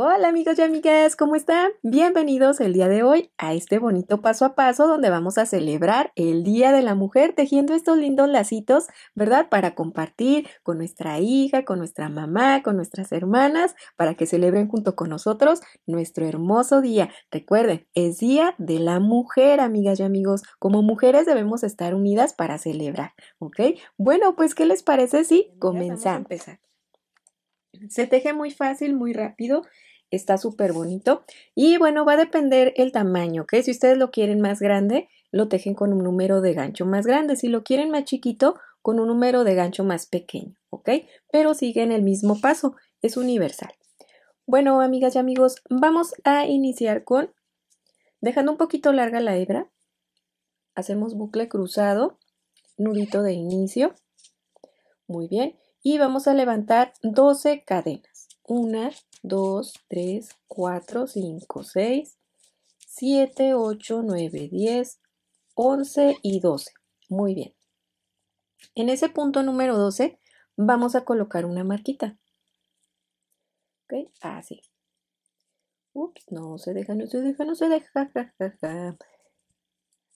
Hola amigos y amigas, ¿cómo están? Bienvenidos el día de hoy a este bonito paso a paso donde vamos a celebrar el Día de la Mujer tejiendo estos lindos lacitos, ¿verdad? Para compartir con nuestra hija, con nuestra mamá, con nuestras hermanas, para que celebren junto con nosotros nuestro hermoso día. Recuerden, es Día de la Mujer, amigas y amigos. Como mujeres debemos estar unidas para celebrar, ¿ok? Bueno, pues, ¿qué les parece si comenzamos? a empezar. Se teje muy fácil, muy rápido está súper bonito. Y bueno, va a depender el tamaño, ¿ok? Si ustedes lo quieren más grande, lo tejen con un número de gancho más grande. Si lo quieren más chiquito, con un número de gancho más pequeño, ¿ok? Pero siguen el mismo paso, es universal. Bueno, amigas y amigos, vamos a iniciar con, dejando un poquito larga la hebra, hacemos bucle cruzado, nudito de inicio, muy bien, y vamos a levantar 12 cadenas. 1, 2, 3, 4, 5, 6, 7, 8, 9, 10, 11 y 12. Muy bien. En ese punto número 12 vamos a colocar una marquita. ¿Ok? Así. Ups, no se deja, no se deja, no se deja.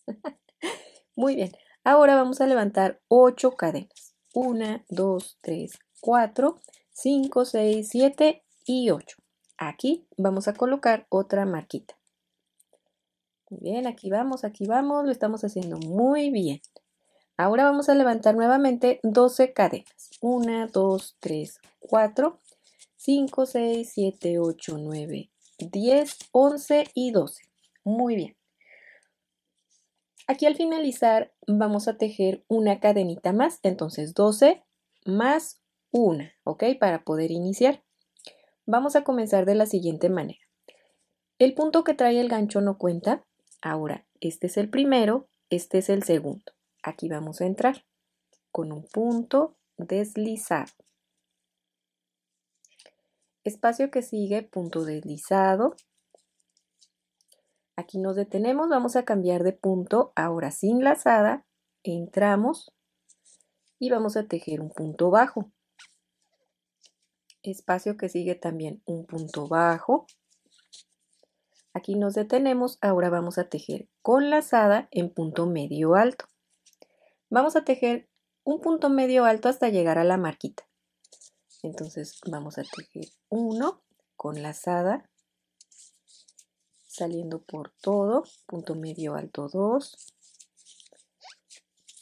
Muy bien. Ahora vamos a levantar 8 cadenas. 1, 2, 3, 4, 5, 6, 7 y 8. Aquí vamos a colocar otra marquita. Muy bien, aquí vamos, aquí vamos, lo estamos haciendo muy bien. Ahora vamos a levantar nuevamente 12 cadenas. 1, 2, 3, 4, 5, 6, 7, 8, 9, 10, 11 y 12. Muy bien. Aquí al finalizar vamos a tejer una cadenita más, entonces 12 más una, ¿ok? Para poder iniciar. Vamos a comenzar de la siguiente manera. El punto que trae el gancho no cuenta. Ahora, este es el primero, este es el segundo. Aquí vamos a entrar con un punto deslizado. Espacio que sigue, punto deslizado. Aquí nos detenemos, vamos a cambiar de punto, ahora sin lazada, entramos y vamos a tejer un punto bajo espacio que sigue también un punto bajo. Aquí nos detenemos, ahora vamos a tejer con lazada en punto medio alto. Vamos a tejer un punto medio alto hasta llegar a la marquita. Entonces vamos a tejer uno con lazada, saliendo por todo, punto medio alto 2,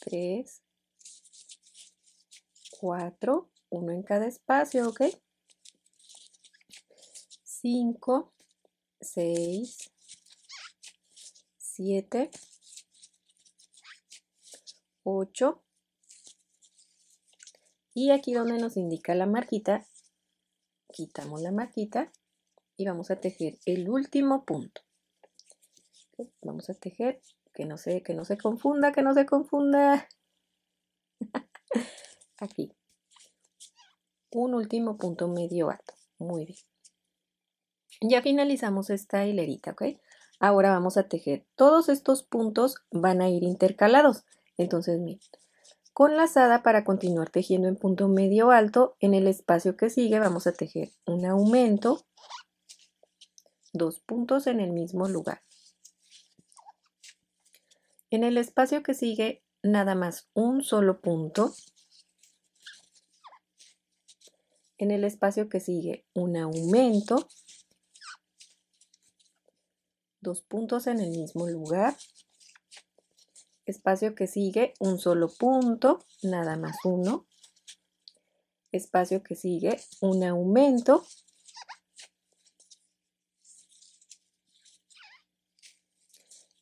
3, 4, uno en cada espacio, ¿ok? 5, 6, 7, 8 y aquí donde nos indica la marquita quitamos la marquita y vamos a tejer el último punto vamos a tejer que no se que no se confunda que no se confunda aquí un último punto medio alto muy bien ya finalizamos esta hilerita, ¿ok? Ahora vamos a tejer. Todos estos puntos van a ir intercalados. Entonces, miren, con lazada para continuar tejiendo en punto medio alto, en el espacio que sigue vamos a tejer un aumento, dos puntos en el mismo lugar. En el espacio que sigue, nada más un solo punto. En el espacio que sigue, un aumento dos puntos en el mismo lugar, espacio que sigue un solo punto, nada más uno, espacio que sigue un aumento,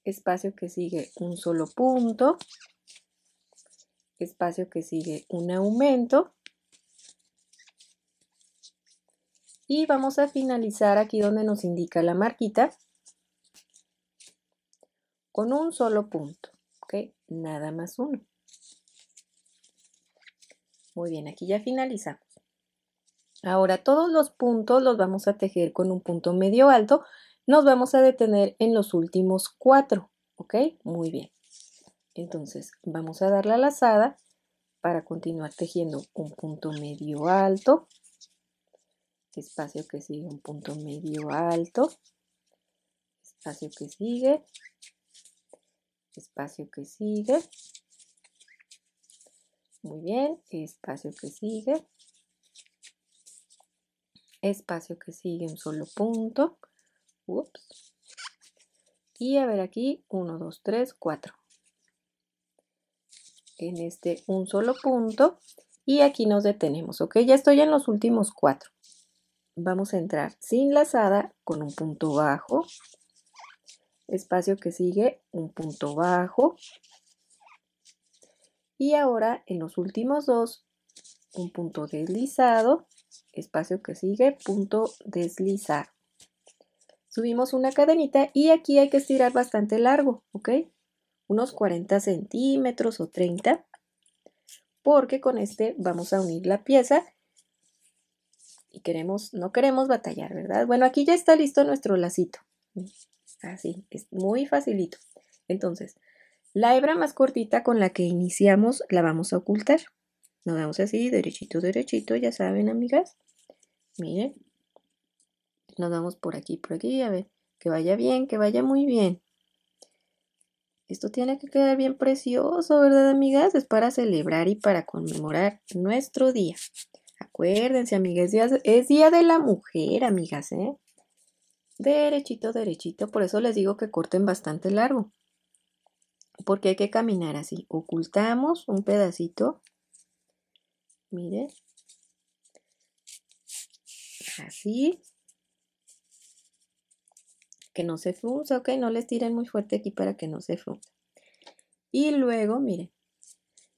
espacio que sigue un solo punto, espacio que sigue un aumento. Y vamos a finalizar aquí donde nos indica la marquita con un solo punto, ¿ok? Nada más uno. Muy bien, aquí ya finalizamos. Ahora todos los puntos los vamos a tejer con un punto medio alto. Nos vamos a detener en los últimos cuatro, ¿ok? Muy bien. Entonces vamos a dar la lazada para continuar tejiendo un punto medio alto, espacio que sigue un punto medio alto, espacio que sigue, espacio que sigue. Muy bien, espacio que sigue. Espacio que sigue un solo punto. Ups. Y a ver aquí, 1, 2, 3, 4. En este un solo punto. Y aquí nos detenemos, ¿ok? Ya estoy en los últimos cuatro. Vamos a entrar sin lazada con un punto bajo, espacio que sigue un punto bajo y ahora en los últimos dos un punto deslizado, espacio que sigue, punto deslizar Subimos una cadenita y aquí hay que estirar bastante largo, ¿ok? Unos 40 centímetros o 30, porque con este vamos a unir la pieza y queremos, no queremos batallar, ¿verdad? Bueno, aquí ya está listo nuestro lacito. Así, ah, es muy facilito. Entonces, la hebra más cortita con la que iniciamos la vamos a ocultar. Nos damos así, derechito, derechito, ya saben, amigas. Miren. Nos damos por aquí, por aquí, a ver. Que vaya bien, que vaya muy bien. Esto tiene que quedar bien precioso, ¿verdad, amigas? Es para celebrar y para conmemorar nuestro día. Acuérdense, amigas, es día, es día de la mujer, amigas, ¿eh? derechito, derechito. Por eso les digo que corten bastante largo. Porque hay que caminar así. Ocultamos un pedacito. Miren. Así. Que no se frunce ok. No les tiren muy fuerte aquí para que no se frunce Y luego, miren.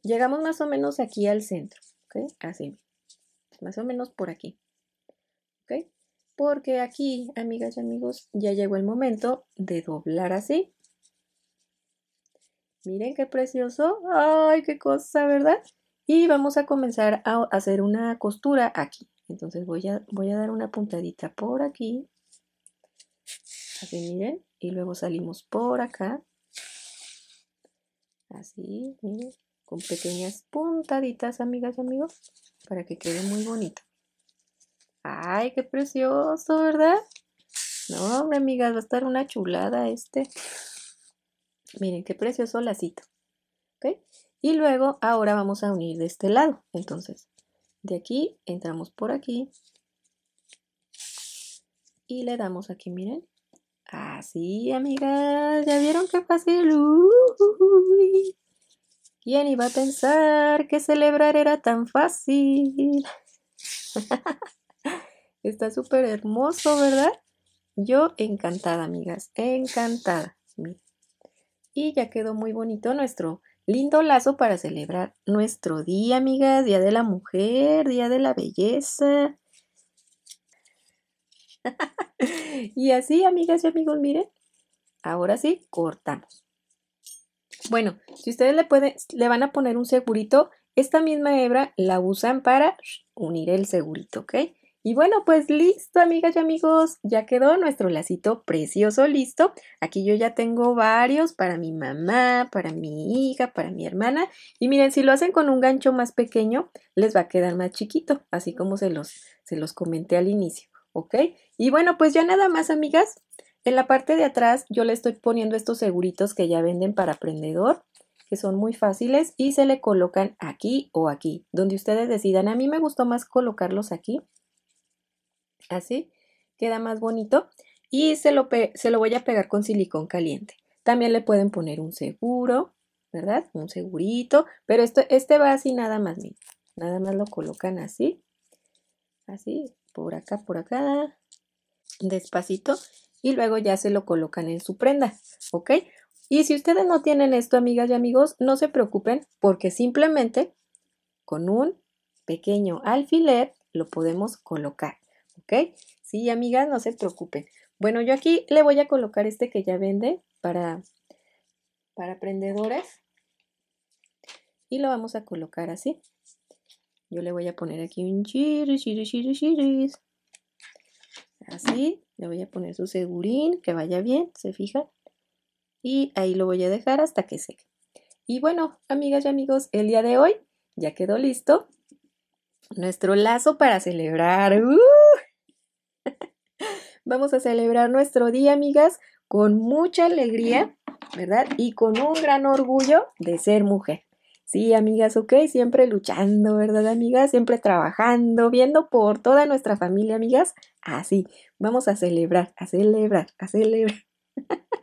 Llegamos más o menos aquí al centro. ¿Ok? Así. Más o menos por aquí. ¿Ok? porque aquí, amigas y amigos, ya llegó el momento de doblar así. Miren qué precioso. ¡Ay, qué cosa, verdad! Y vamos a comenzar a hacer una costura aquí. Entonces voy a, voy a dar una puntadita por aquí. Así, miren. Y luego salimos por acá. Así, miren. Con pequeñas puntaditas, amigas y amigos, para que quede muy bonita. Ay, qué precioso, ¿verdad? No, hombre, amigas, va a estar una chulada este. Miren, qué precioso lacito. ¿Ok? Y luego, ahora vamos a unir de este lado. Entonces, de aquí, entramos por aquí. Y le damos aquí, miren. Así, amigas. ¿Ya vieron qué fácil? Uy. ¿Quién iba a pensar que celebrar era tan fácil? Está súper hermoso, ¿verdad? Yo encantada, amigas, encantada. Y ya quedó muy bonito nuestro lindo lazo para celebrar nuestro día, amigas, Día de la Mujer, Día de la Belleza. y así, amigas y amigos, miren, ahora sí, cortamos. Bueno, si ustedes le, pueden, le van a poner un segurito, esta misma hebra la usan para unir el segurito, ¿ok? Y bueno, pues listo, amigas y amigos, ya quedó nuestro lacito precioso listo. Aquí yo ya tengo varios para mi mamá, para mi hija, para mi hermana. Y miren, si lo hacen con un gancho más pequeño, les va a quedar más chiquito, así como se los, se los comenté al inicio, ¿ok? Y bueno, pues ya nada más, amigas. En la parte de atrás yo le estoy poniendo estos seguritos que ya venden para aprendedor, que son muy fáciles y se le colocan aquí o aquí, donde ustedes decidan. A mí me gustó más colocarlos aquí Así queda más bonito y se lo, se lo voy a pegar con silicón caliente. También le pueden poner un seguro, ¿verdad? Un segurito, pero esto, este va así nada más, Nada más lo colocan así, así, por acá, por acá, despacito y luego ya se lo colocan en su prenda, ¿ok? Y si ustedes no tienen esto, amigas y amigos, no se preocupen porque simplemente con un pequeño alfiler lo podemos colocar. ¿ok? Sí, amigas, no se preocupen. Bueno, yo aquí le voy a colocar este que ya vende para, para prendedores. Y lo vamos a colocar así. Yo le voy a poner aquí un chiri, chiri, chiri, chiri. Así, le voy a poner su segurín, que vaya bien, se fija. Y ahí lo voy a dejar hasta que seque. Y bueno, amigas y amigos, el día de hoy ya quedó listo nuestro lazo para celebrar. ¡Uh! Vamos a celebrar nuestro día, amigas, con mucha alegría, ¿verdad? Y con un gran orgullo de ser mujer. Sí, amigas, ok, siempre luchando, ¿verdad, amigas? Siempre trabajando, viendo por toda nuestra familia, amigas. Así, ah, vamos a celebrar, a celebrar, a celebrar.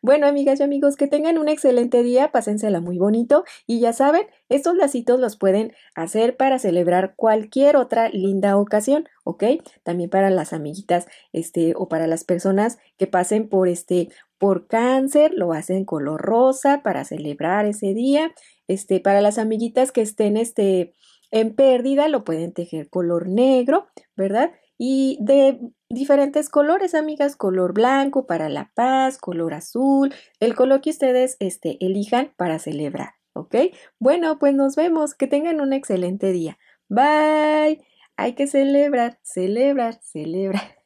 Bueno, amigas y amigos, que tengan un excelente día, pásensela muy bonito y ya saben, estos lacitos los pueden hacer para celebrar cualquier otra linda ocasión, ¿ok? También para las amiguitas, este, o para las personas que pasen por este, por cáncer, lo hacen color rosa para celebrar ese día, este, para las amiguitas que estén, este, en pérdida, lo pueden tejer color negro, ¿verdad? Y de diferentes colores, amigas, color blanco para la paz, color azul, el color que ustedes este, elijan para celebrar, ¿ok? Bueno, pues nos vemos, que tengan un excelente día. Bye, hay que celebrar, celebrar, celebrar.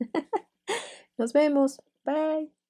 nos vemos, bye.